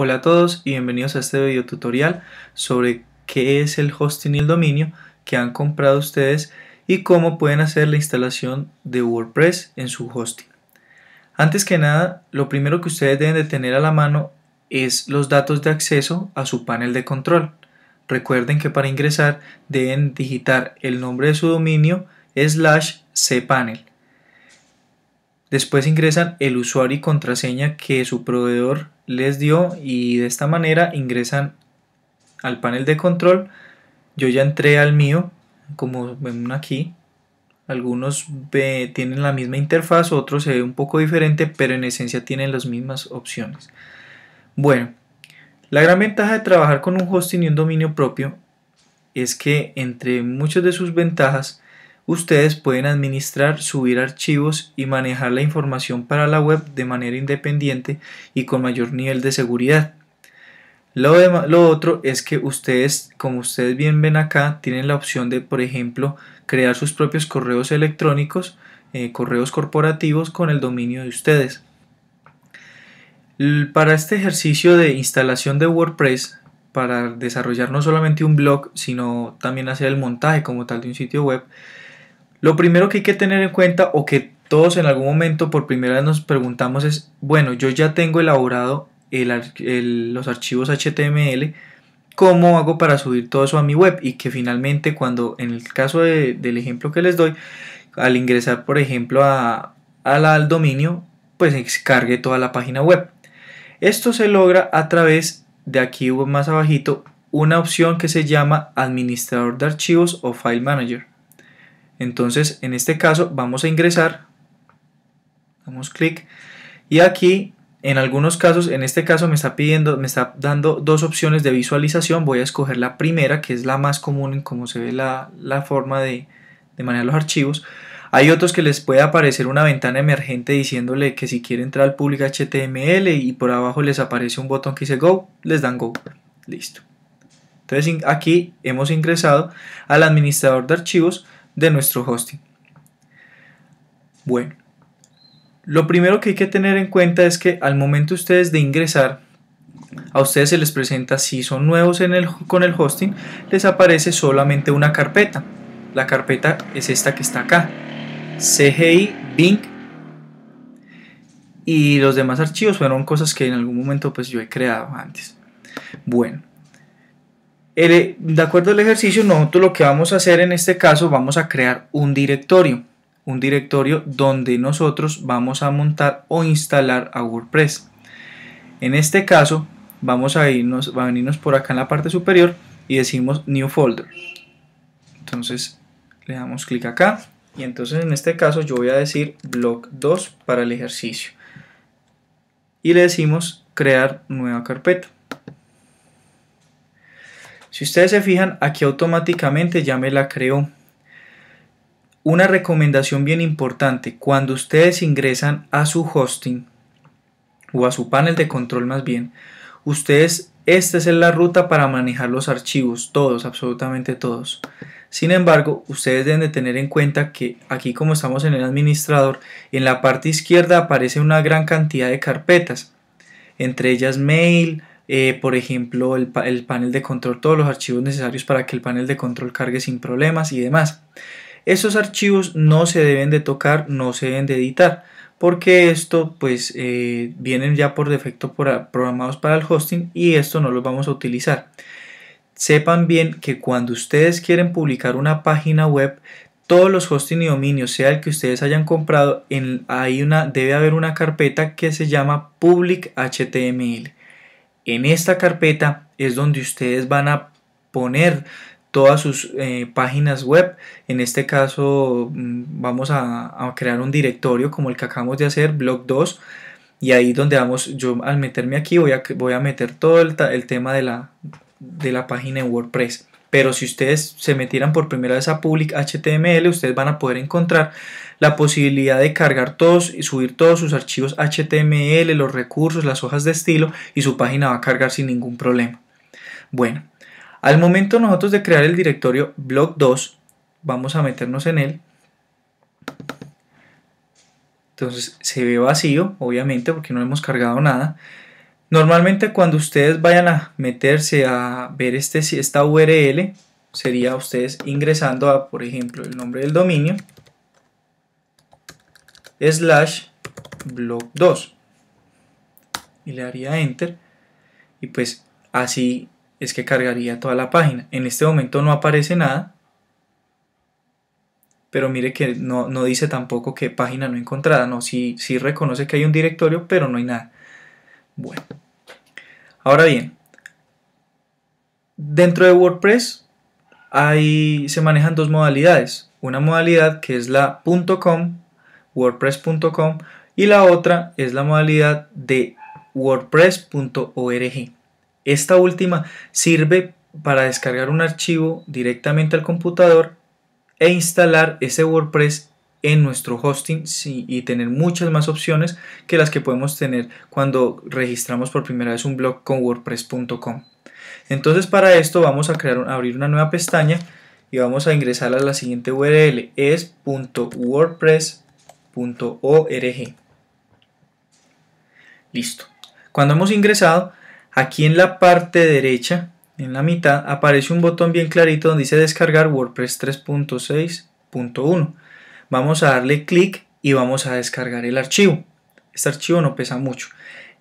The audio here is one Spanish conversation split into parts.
Hola a todos y bienvenidos a este video tutorial sobre qué es el hosting y el dominio que han comprado ustedes y cómo pueden hacer la instalación de WordPress en su hosting. Antes que nada, lo primero que ustedes deben de tener a la mano es los datos de acceso a su panel de control. Recuerden que para ingresar deben digitar el nombre de su dominio slash cpanel. Después ingresan el usuario y contraseña que su proveedor les dio y de esta manera ingresan al panel de control. Yo ya entré al mío, como ven aquí. Algunos tienen la misma interfaz, otros se ve un poco diferente, pero en esencia tienen las mismas opciones. Bueno, la gran ventaja de trabajar con un hosting y un dominio propio es que entre muchas de sus ventajas ustedes pueden administrar, subir archivos y manejar la información para la web de manera independiente y con mayor nivel de seguridad. Lo, otro es que ustedes, como ustedes bien ven acá, tienen la opción de, por ejemplo, crear sus propios correos electrónicos, eh, correos corporativos con el dominio de ustedes. Para este ejercicio de instalación de WordPress, para desarrollar no solamente un blog, sino también hacer el montaje como tal de un sitio web, lo primero que hay que tener en cuenta o que todos en algún momento por primera vez nos preguntamos es, bueno, yo ya tengo elaborado los archivos HTML, ¿cómo hago para subir todo eso a mi web? Y que finalmente cuando, en el caso del ejemplo que les doy, al ingresar, por ejemplo, a, al dominio, pues cargue toda la página web. Esto se logra a través de aquí más abajito una opción que se llama administrador de archivos o file manager. Entonces, en este caso, vamos a ingresar, damos clic, y aquí, en algunos casos, en este caso me está pidiendo, me está dando dos opciones de visualización, voy a escoger la primera, que es la más común en cómo se ve la, forma de, de manejar los archivos, hay otros que les puede aparecer una ventana emergente diciéndole que si quiere entrar al público HTML y por abajo les aparece un botón que dice Go, les dan Go. Listo. Entonces aquí hemos ingresado al administrador de archivos de nuestro hosting. Bueno, lo primero que hay que tener en cuenta es que al momento ustedes de ingresar, a ustedes se les presenta, si son nuevos con el hosting, les aparece solamente una carpeta. La carpeta es esta que está acá, CGI Bing. Y los demás archivos fueron cosas que en algún momento pues yo he creado antes. Bueno, eh, de acuerdo al ejercicio, nosotros lo que vamos a hacer en este caso, vamos a crear un directorio. Un directorio donde nosotros vamos a montar o instalar a WordPress. En este caso, vamos a irnos, va a venirnos por acá en la parte superior y decimos New Folder. Entonces, le damos clic acá. Y entonces en este caso yo voy a decir blog 2 para el ejercicio. Y le decimos crear nueva carpeta. Si ustedes se fijan, aquí automáticamente ya me la creó. Una recomendación bien importante, cuando ustedes ingresan a su hosting o a su panel de control más bien, ustedes, esta es la ruta para manejar los archivos, todos, absolutamente todos. Sin embargo, ustedes deben de tener en cuenta que aquí como estamos en el administrador, en la parte izquierda aparece una gran cantidad de carpetas, entre ellas mail, eh, por ejemplo, el, panel de control, todos los archivos necesarios para que el panel de control cargue sin problemas y demás. Esos archivos no se deben de tocar, no se deben de editar, porque esto pues eh, vienen ya por defecto programados para el hosting y esto no los vamos a utilizar. Sepan bien que cuando ustedes quieren publicar una página web, todos los hosting y dominios, sea el que ustedes hayan comprado, en, hay una, debe haber una carpeta que se llama public HTML. En esta carpeta es donde ustedes van a poner todas sus eh, páginas web. En este caso mm, vamos a, crear un directorio como el que acabamos de hacer, blog 2. Y ahí donde vamos, yo al meterme aquí voy a, voy a meter todo el, tema de la, de la página en WordPress. Pero si ustedes se metieran por primera vez a Public HTML, ustedes van a poder encontrar la posibilidad de cargar todos y subir todos sus archivos HTML, los recursos, las hojas de estilo y su página va a cargar sin ningún problema. Bueno, al momento nosotros de crear el directorio blog2, vamos a meternos en él. Entonces se ve vacío, obviamente, porque no hemos cargado nada. Normalmente cuando ustedes vayan a meterse a ver este, esta URL, sería ustedes ingresando a, por ejemplo, el nombre del dominio, slash blog 2. Y le haría enter. Y pues así es que cargaría toda la página. En este momento no aparece nada. Pero mire que no, dice tampoco que página no encontrada. No, si sí reconoce que hay un directorio, pero no hay nada. Bueno, ahora bien, dentro de WordPress hay, se manejan dos modalidades. Una modalidad que es la .com, wordpress.com, y la otra es la modalidad de wordpress.org. Esta última sirve para descargar un archivo directamente al computador e instalar ese WordPress en nuestro hosting y tener muchas más opciones que las que podemos tener cuando registramos por primera vez un blog con wordpress.com. Entonces para esto vamos a crear abrir una nueva pestaña y vamos a ingresar a la siguiente URL es .wordpress.org. Listo. Cuando hemos ingresado, aquí en la parte derecha, en la mitad, aparece un botón bien clarito donde dice descargar WordPress 3.6.1. Vamos a darle clic y vamos a descargar el archivo. Este archivo no pesa mucho.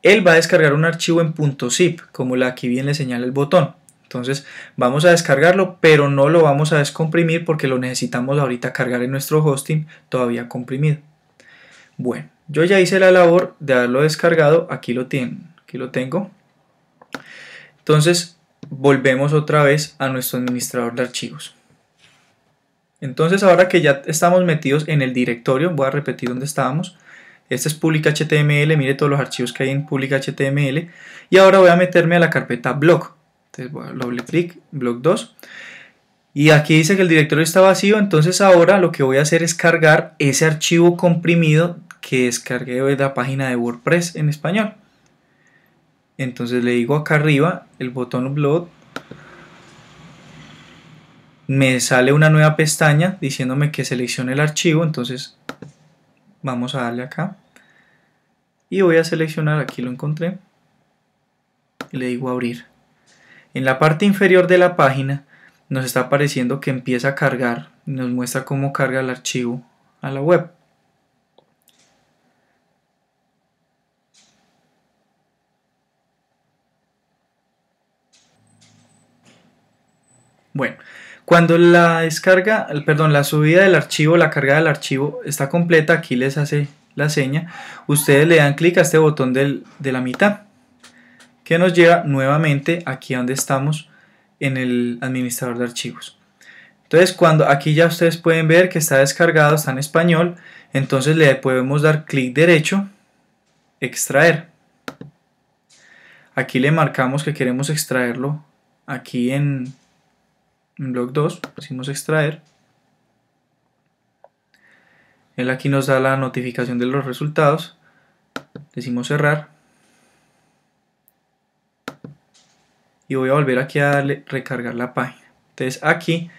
Él va a descargar un archivo en .zip, como la aquí bien le señala el botón. Entonces vamos a descargarlo, pero no lo vamos a descomprimir porque lo necesitamos ahorita cargar en nuestro hosting todavía comprimido. Bueno, yo ya hice la labor de haberlo descargado, aquí lo tienen, aquí lo tengo. Entonces volvemos otra vez a nuestro administrador de archivos. Entonces ahora que ya estamos metidos en el directorio, voy a repetir donde estábamos. Este es public HTML, mire todos los archivos que hay en public HTML. Y ahora voy a meterme a la carpeta blog. Entonces voy a doble clic, blog 2. Y aquí dice que el directorio está vacío, entonces ahora lo que voy a hacer es cargar ese archivo comprimido que descargué de la página de WordPress en español. Entonces le digo acá arriba el botón upload me sale una nueva pestaña diciéndome que seleccione el archivo, entonces vamos a darle acá y voy a seleccionar, aquí lo encontré, y le digo abrir. En la parte inferior de la página nos está apareciendo que empieza a cargar, nos muestra cómo carga el archivo a la web. Bueno, cuando la descarga, perdón, la subida del archivo, la carga del archivo está completa, aquí les hace la seña, ustedes le dan clic a este botón de la mitad, que nos lleva nuevamente aquí donde estamos en el administrador de archivos. Entonces, cuando aquí ya ustedes pueden ver que está descargado, está en español, entonces le podemos dar clic derecho, extraer. Aquí le marcamos que queremos extraerlo aquí en en blog 2, decimos extraer. Él aquí nos da la notificación de los resultados. Decimos cerrar. Y voy a volver aquí a darle recargar la página. Entonces aquí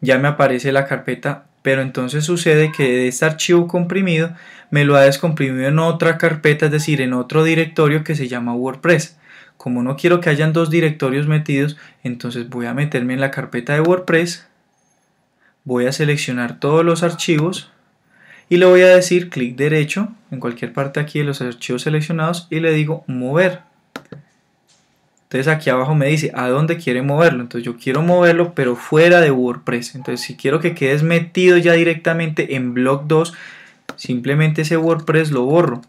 ya me aparece la carpeta, pero entonces sucede que de este archivo comprimido me lo ha descomprimido en otra carpeta, es decir, en otro directorio que se llama WordPress como no quiero que hayan dos directorios metidos, entonces voy a meterme en la carpeta de WordPress, voy a seleccionar todos los archivos y le voy a decir clic derecho en cualquier parte aquí de los archivos seleccionados y le digo mover. Entonces aquí abajo me dice a dónde quiere moverlo. Entonces yo quiero moverlo pero fuera de WordPress. Entonces si quiero que quedes metido ya directamente en Block 2, simplemente ese WordPress lo borro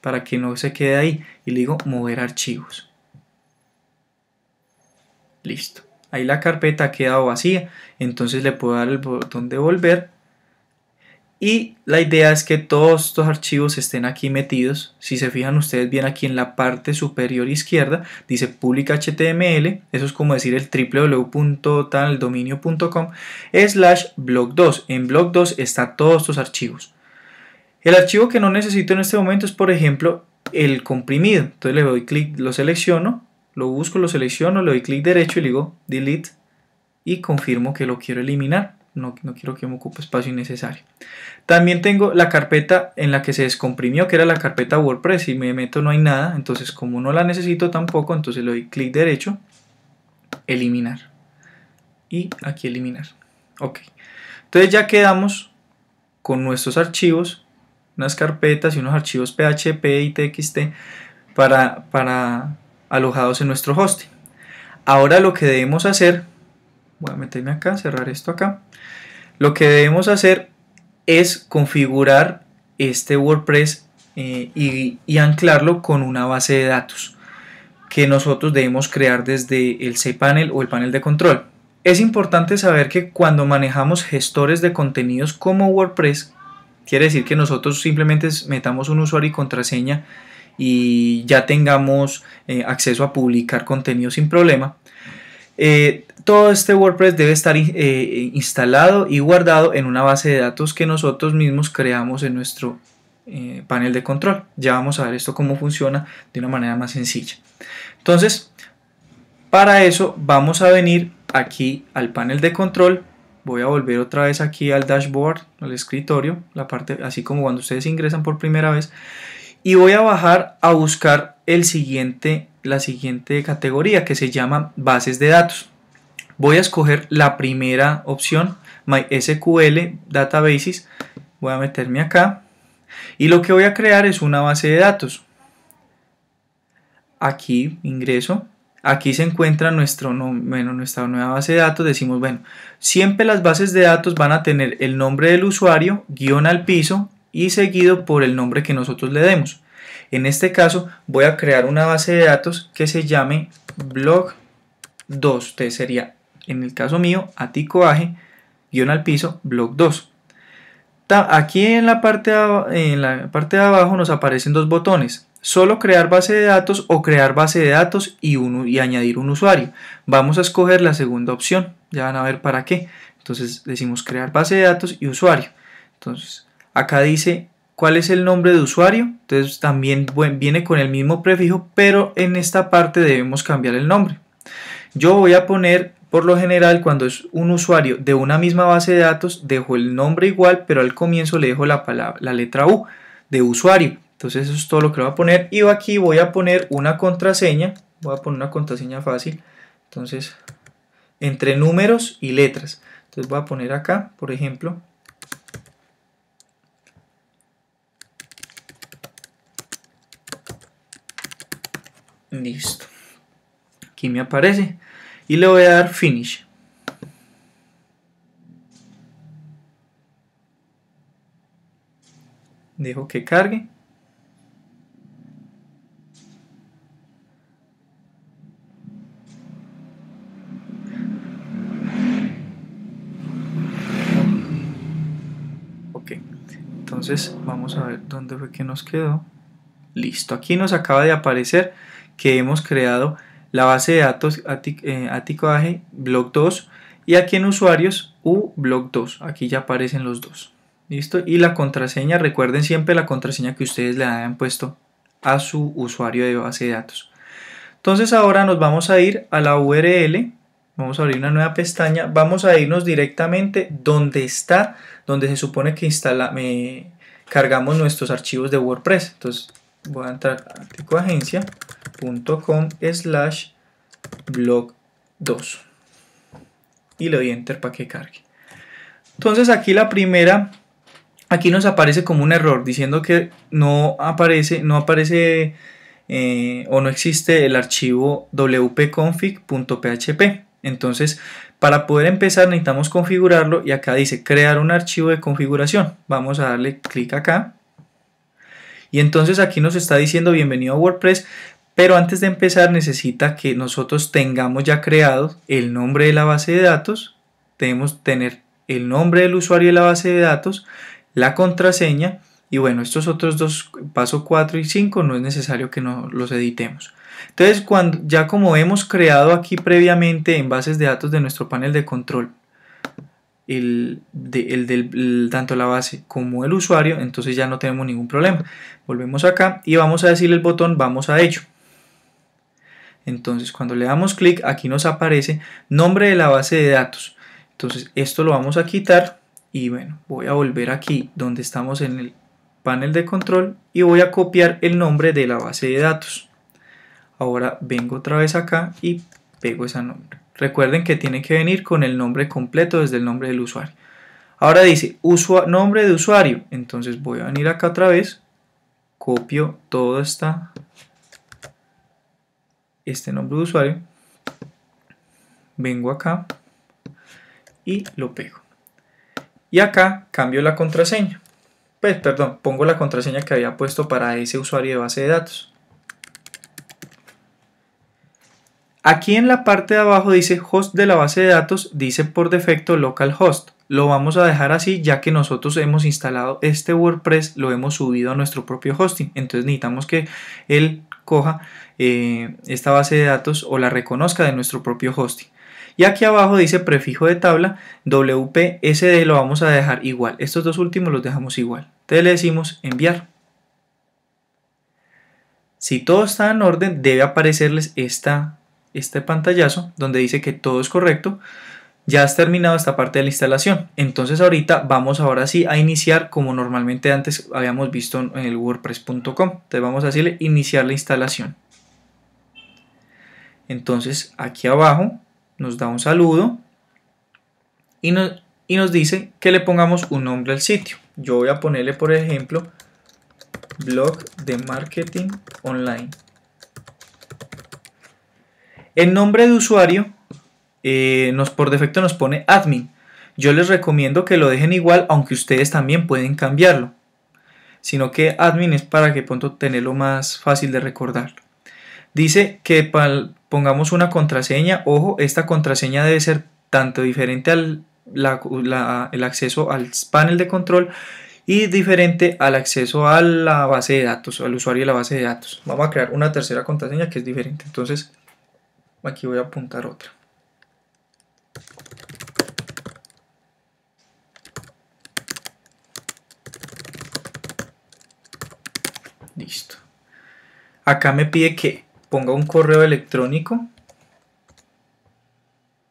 para que no se quede ahí y le digo mover archivos. Listo. Ahí la carpeta ha quedado vacía, entonces le puedo dar el botón de volver. Y la idea es que todos estos archivos estén aquí metidos. Si se fijan ustedes bien aquí en la parte superior izquierda, dice public html, eso es como decir el www.taldominio.com, slash blog 2. En blog 2 está todos estos archivos. El archivo que no necesito en este momento es, por ejemplo, el comprimido. Entonces le doy clic, lo selecciono lo busco, lo selecciono, le doy clic derecho y le digo delete y confirmo que lo quiero eliminar. No, no, quiero que me ocupe espacio innecesario. También tengo la carpeta en la que se descomprimió, que era la carpeta WordPress. Si me meto no hay nada, entonces como no la necesito tampoco, entonces le doy clic derecho, eliminar. Y aquí eliminar. Ok. Entonces ya quedamos con nuestros archivos, unas carpetas y unos archivos PHP y TXT para, para alojados en nuestro hosting. Ahora lo que debemos hacer, voy a meterme acá, cerrar esto acá, lo que debemos hacer es configurar este WordPress eh, y, y anclarlo con una base de datos que nosotros debemos crear desde el cPanel o el panel de control. Es importante saber que cuando manejamos gestores de contenidos como WordPress, quiere decir que nosotros simplemente metamos un usuario y contraseña y ya tengamos eh, acceso a publicar contenido sin problema. Eh, todo este WordPress debe estar eh, instalado y guardado en una base de datos que nosotros mismos creamos en nuestro panel de control. Ya vamos a ver esto cómo funciona de una manera más sencilla. Entonces, para eso vamos a venir aquí al panel de control. Voy a volver otra vez aquí al dashboard, al escritorio, la parte así como cuando ustedes ingresan por primera vez y voy a bajar a buscar el siguiente, la siguiente categoría que se llama bases de datos. Voy a escoger la primera opción, MySQL Databases. Voy a meterme acá y lo que voy a crear es una base de datos. Aquí ingreso. Aquí se encuentra nuestro, nuestra nueva base de datos. Decimos, bueno, siempre las bases de datos van a tener el nombre del usuario, guión al piso, y seguido por el nombre que nosotros le demos. En este caso voy a crear una base de datos que se llame blog 2. Entonces sería, en el caso mío, aticoaje, guión al piso, blog 2. Aquí en la, parte de, en la parte de abajo nos aparecen dos botones. Solo crear base de datos o crear base de datos y, uno, y añadir un usuario. Vamos a escoger la segunda opción. Ya van a ver para qué. Entonces decimos crear base de datos y usuario. Entonces Acá dice cuál es el nombre de usuario. Entonces también viene con el mismo prefijo, pero en esta parte debemos cambiar el nombre. Yo voy a poner, por lo general, cuando es un usuario de una misma base de datos, dejo el nombre igual, pero al comienzo le dejo la, palabra, la letra U de usuario. Entonces eso es todo lo que voy a poner. Y aquí voy a poner una contraseña. Voy a poner una contraseña fácil. Entonces, entre números y letras. Entonces voy a poner acá, por ejemplo, Listo. Aquí me aparece. Y le voy a dar finish. Dejo que cargue. Ok, entonces vamos a ver dónde fue que nos quedó. Listo, aquí nos acaba de aparecer que hemos creado la base de datos eh, Aticoage Blog 2 y aquí en usuarios u Blog 2. Aquí ya aparecen los dos. ¿Listo? Y la contraseña, recuerden siempre la contraseña que ustedes le hayan puesto a su usuario de base de datos. Entonces ahora nos vamos a ir a la URL, vamos a abrir una nueva pestaña, vamos a irnos directamente donde está, donde se supone que instala, eh, cargamos nuestros archivos de WordPress. Entonces voy a entrar a slash blog 2 y le doy enter para que cargue entonces aquí la primera aquí nos aparece como un error diciendo que no aparece no aparece eh, o no existe el archivo wp-config.php entonces para poder empezar necesitamos configurarlo y acá dice crear un archivo de configuración vamos a darle clic acá y entonces aquí nos está diciendo bienvenido a WordPress, pero antes de empezar necesita que nosotros tengamos ya creado el nombre de la base de datos, debemos tener el nombre del usuario de la base de datos, la contraseña y bueno, estos otros dos, paso 4 y 5, no es necesario que no los editemos. Entonces, cuando, ya como hemos creado aquí previamente en bases de datos de nuestro panel de control, el, de, tanto la base como el usuario, entonces ya no tenemos ningún problema. Volvemos acá y vamos a decirle el botón vamos a ello. Entonces cuando le damos clic aquí nos aparece nombre de la base de datos. Entonces esto lo vamos a quitar y bueno, voy a volver aquí donde estamos en el panel de control y voy a copiar el nombre de la base de datos. Ahora vengo otra vez acá y pego ese nombre. Recuerden que tiene que venir con el nombre completo desde el nombre del usuario. Ahora dice nombre de usuario. Entonces voy a venir acá otra vez. Copio todo esta, este nombre de usuario. Vengo acá y lo pego. Y acá cambio la contraseña. Pues, perdón, pongo la contraseña que había puesto para ese usuario de base de datos. Aquí en la parte de abajo dice host de la base de datos, dice por defecto localhost. Lo vamos a dejar así ya que nosotros hemos instalado este WordPress, lo hemos subido a nuestro propio hosting. Entonces necesitamos que él coja eh, esta base de datos o la reconozca de nuestro propio hosting. Y aquí abajo dice prefijo de tabla, WPSD lo vamos a dejar igual. Estos dos últimos los dejamos igual. Entonces le decimos enviar. Si todo está en orden, debe aparecerles esta este pantallazo donde dice que todo es correcto, ya has terminado esta parte de la instalación. Entonces ahorita vamos ahora sí a iniciar como normalmente antes habíamos visto en el wordpress.com. Entonces vamos a decirle iniciar la instalación. Entonces aquí abajo nos da un saludo y nos, y nos dice que le pongamos un nombre al sitio. Yo voy a ponerle por ejemplo blog de marketing online. El nombre de usuario eh, nos, por defecto nos pone admin. Yo les recomiendo que lo dejen igual, aunque ustedes también pueden cambiarlo. Sino que admin es para que pronto tenerlo más fácil de recordar. Dice que pongamos una contraseña. Ojo, esta contraseña debe ser tanto diferente al el acceso al panel de control y diferente al acceso a la base de datos, al usuario de la base de datos. Vamos a crear una tercera contraseña que es diferente. Entonces, Aquí voy a apuntar otra. Listo. Acá me pide que ponga un correo electrónico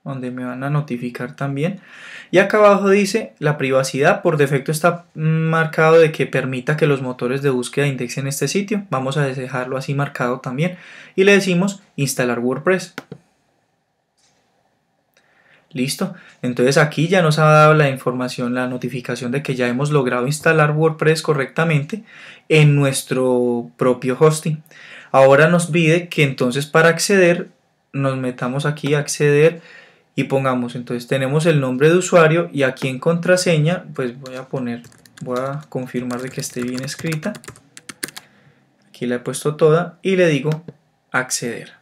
donde me van a notificar también. Y acá abajo dice la privacidad, por defecto está marcado de que permita que los motores de búsqueda indexen este sitio. Vamos a dejarlo así marcado también y le decimos instalar WordPress. Listo, entonces aquí ya nos ha dado la información, la notificación de que ya hemos logrado instalar WordPress correctamente en nuestro propio hosting. Ahora nos pide que entonces para acceder nos metamos aquí a acceder y pongamos entonces tenemos el nombre de usuario y aquí en contraseña pues voy a poner voy a confirmar de que esté bien escrita aquí la he puesto toda y le digo acceder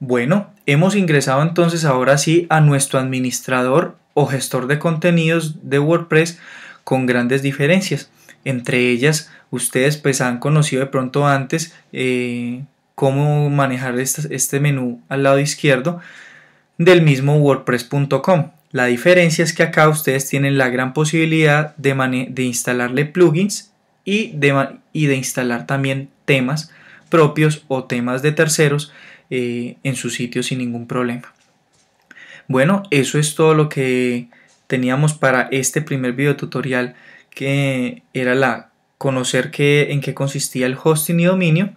bueno hemos ingresado entonces ahora sí a nuestro administrador o gestor de contenidos de WordPress con grandes diferencias entre ellas ustedes pues han conocido de pronto antes eh, cómo manejar este, menú al lado izquierdo del mismo wordpress.com. La diferencia es que acá ustedes tienen la gran posibilidad de, de instalarle plugins y de, y de, instalar también temas propios o temas de terceros eh, en su sitio sin ningún problema. Bueno, eso es todo lo que teníamos para este primer video tutorial que era la conocer qué, en qué consistía el hosting y dominio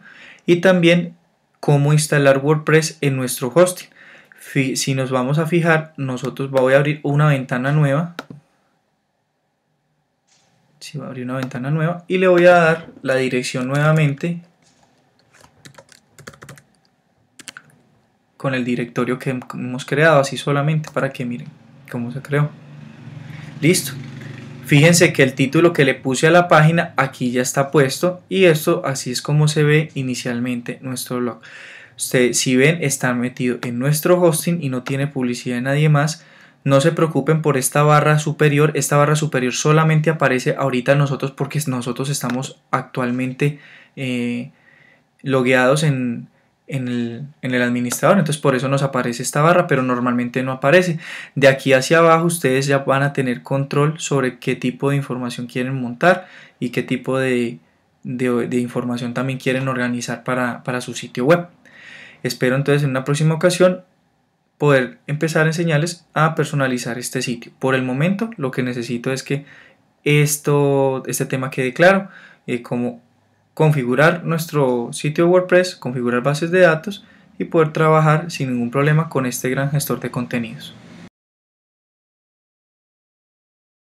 y también cómo instalar WordPress en nuestro hosting. Si nos vamos a fijar, nosotros voy a abrir una ventana nueva. Si voy a abrir una ventana nueva y le voy a dar la dirección nuevamente con el directorio que hemos creado, así solamente para que miren cómo se creó. Listo. Fíjense que el título que le puse a la página aquí ya está puesto y esto así es como se ve inicialmente nuestro blog. Ustedes si ven están metido en nuestro hosting y no tiene publicidad de nadie más. No se preocupen por esta barra superior, esta barra superior solamente aparece ahorita nosotros porque nosotros estamos actualmente eh, logueados en, en el, administrador. Entonces por eso nos aparece esta barra, pero normalmente no aparece. De aquí hacia abajo ustedes ya van a tener control sobre qué tipo de información quieren montar y qué tipo de, información también quieren organizar para, su sitio web. Espero entonces en una próxima ocasión poder empezar a enseñarles a personalizar este sitio. Por el momento lo que necesito es que esto, este tema quede claro, y eh, como configurar nuestro sitio WordPress, configurar bases de datos y poder trabajar sin ningún problema con este gran gestor de contenidos.